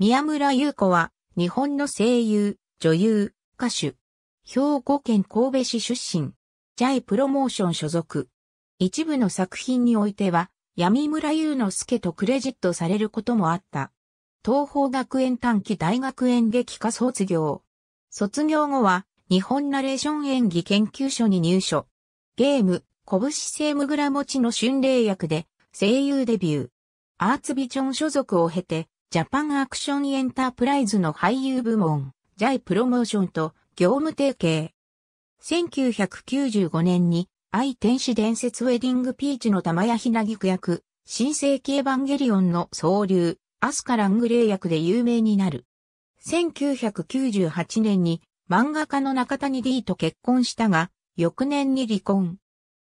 宮村優子は、日本の声優、女優、歌手。兵庫県神戸市出身。ジャイプロモーション所属。一部の作品においては、闇村優之介とクレジットされることもあった。東方学園短期大学演劇科卒業。卒業後は、日本ナレーション演技研究所に入所。ゲーム、拳セームグラ持ちの春麗役で、声優デビュー。アーツビジョン所属を経て、ジャパンアクションエンタープライズの俳優部門、ジャイプロモーションと業務提携。1995年に、愛天使伝説ウェディングピーチの玉屋ひなぎく役、新世紀エヴァンゲリオンの総流、アスカラングレー役で有名になる。1998年に漫画家の中谷 D と結婚したが、翌年に離婚。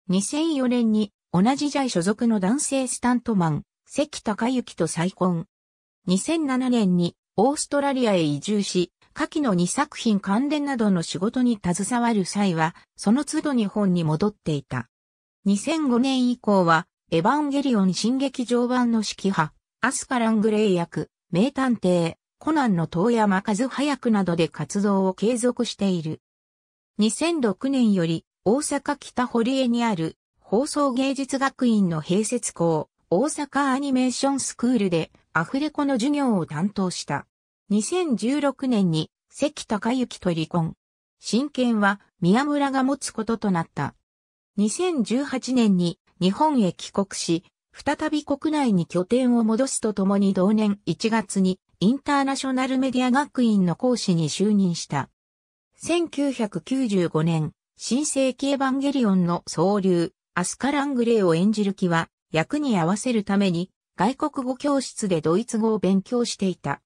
2004年に同じジャイ所属の男性スタントマン、関隆之と再婚。2007年にオーストラリアへ移住し、下記の2作品関連などの仕事に携わる際は、その都度日本に戻っていた。2005年以降は、エヴァンゲリオン新劇場版の指揮派、アスカ・ラングレイ役、名探偵、コナンの遠山和葉役などで活動を継続している。2006年より大阪北堀江にある放送芸術学院の併設校、大阪アニメーションスクールでアフレコの授業を担当した。2016年に関隆之と離婚。親権は宮村が持つこととなった。2018年に日本へ帰国し、再び国内に拠点を戻すとともに同年1月にインターナショナルメディア学院の講師に就任した。1995年、新世紀エヴァンゲリオンの総流、アスカ・ラングレーを演じる気は、役に合わせるために、外国語教室でドイツ語を勉強していた。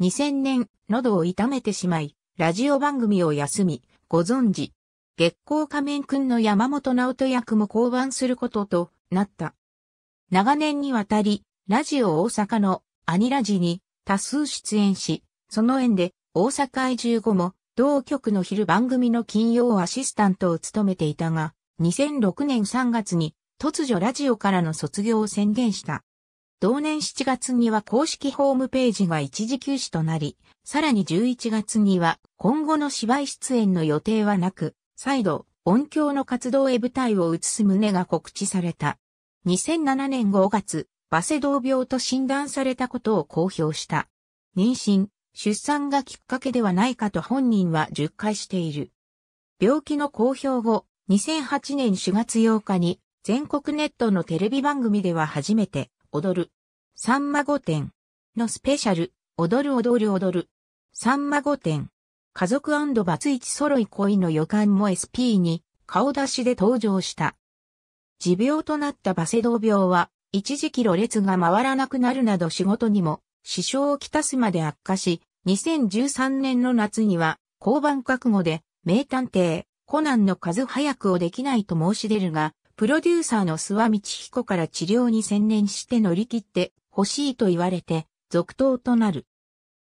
2000年、喉を痛めてしまい、ラジオ番組を休み、ご存知。月光仮面くんの山本直人役も降板することとなった。長年にわたり、ラジオ大阪のアニラジに多数出演し、その縁で大阪愛住後も同局の昼番組の金曜アシスタントを務めていたが、2006年3月に突如ラジオからの卒業を宣言した。同年7月には公式ホームページが一時休止となり、さらに11月には今後の芝居出演の予定はなく、再度音響の活動へ舞台を移す旨が告知された。2007年5月、バセドウ病と診断されたことを公表した。妊娠、出産がきっかけではないかと本人は10回している。病気の公表後、2008年4月8日に全国ネットのテレビ番組では初めて踊る。さんま御殿のスペシャル、踊る踊る踊る。さんま御殿。家族バツイチ揃い恋の予感も SP に顔出しで登場した。持病となったバセドウ病は、一時期路列が回らなくなるなど仕事にも支障をきたすまで悪化し、2013年の夏には、交番覚悟で、名探偵、コナンの数早くをできないと申し出るが、プロデューサーの諏訪道彦から治療に専念して乗り切って欲しいと言われて、続投となる。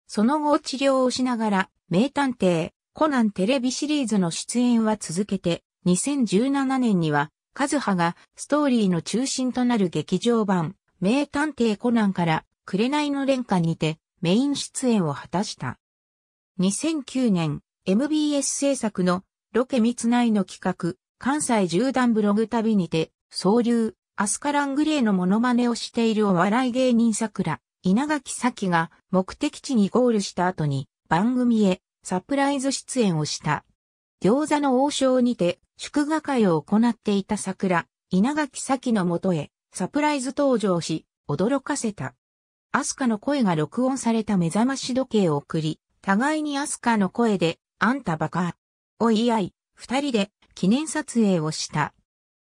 その後治療をしながら、名探偵、コナンテレビシリーズの出演は続けて、2017年には、カズハがストーリーの中心となる劇場版、名探偵コナンから、紅の連歌にて、メイン出演を果たした。2009年、MBS 制作のロケ密内の企画、関西縦断ブログ旅にて、総流、アスカラングレーのモノマネをしているお笑い芸人桜、稲垣咲が目的地にゴールした後に番組へサプライズ出演をした。餃子の王将にて祝賀会を行っていた桜、稲垣咲のもとへサプライズ登場し、驚かせた。アスカの声が録音された目覚まし時計を送り、互いにアスカの声で、あんたバカ。おいいあい、二人で、記念撮影をした。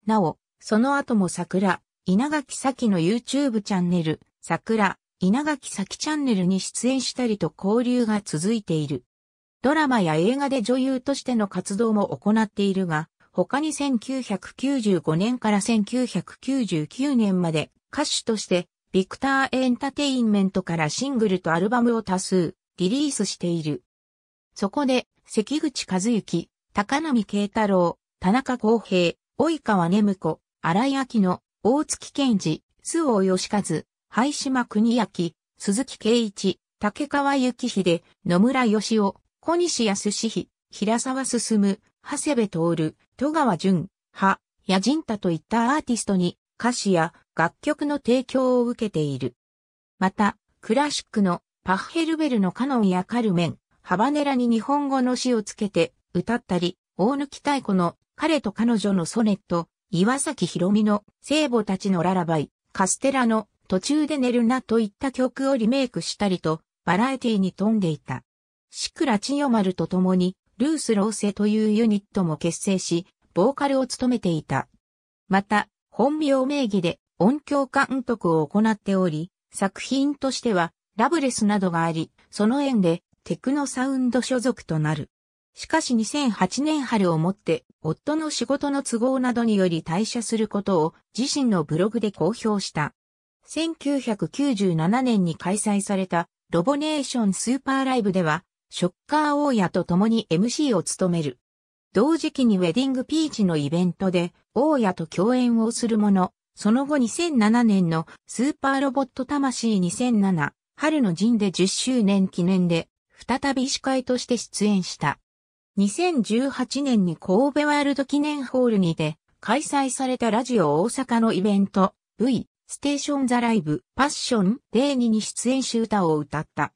なお、その後も桜、稲垣咲の YouTube チャンネル、桜、稲垣咲チャンネルに出演したりと交流が続いている。ドラマや映画で女優としての活動も行っているが、他に1995年から1999年まで歌手として、ビクターエンタテインメントからシングルとアルバムを多数リリースしている。そこで、関口和幸、高波慶太郎、田中康平、及川眠子、荒井明野、大月健二、周尾義和、灰島国明、鈴木圭一、竹川幸秀、野村義夫、小西康史、平沢進、長谷部徹、戸川淳、葉、野人太といったアーティストに歌詞や楽曲の提供を受けている。また、クラシックのパッヘルベルのカノンやカルメン、ハバネラに日本語の詩をつけて歌ったり、大貫太鼓の彼と彼女のソネット、岩崎宏美の聖母たちのララバイ、カステラの途中で寝るなといった曲をリメイクしたりと、バラエティに富んでいた。シクラチヨマルと共に、ルース・ローセというユニットも結成し、ボーカルを務めていた。また、本名名義で音響監督を行っており、作品としては、ラブレスなどがあり、その縁で、テクノサウンド所属となる。しかし2008年春をもって、夫の仕事の都合などにより退社することを自身のブログで公表した。1997年に開催されたロボネーションスーパーライブでは、ショッカー大家と共に MC を務める。同時期にウェディングピーチのイベントで、大家と共演をするもの、その後2007年のスーパーロボット魂2007、春の陣で10周年記念で、再び司会として出演した。2018年に神戸ワールド記念ホールにて開催されたラジオ大阪のイベント V ステーションザライブパッションデーニに出演し歌を歌った。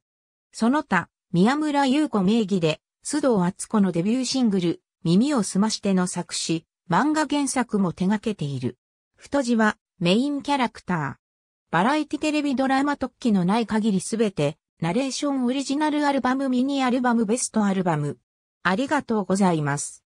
その他、宮村優子名義で須藤厚子のデビューシングル耳をすましての作詞、漫画原作も手掛けている。太字はメインキャラクター。バラエティテレビドラマ特記のない限りすべて、ナレーションオリジナルアルバムミニアルバムベストアルバム、ありがとうございます。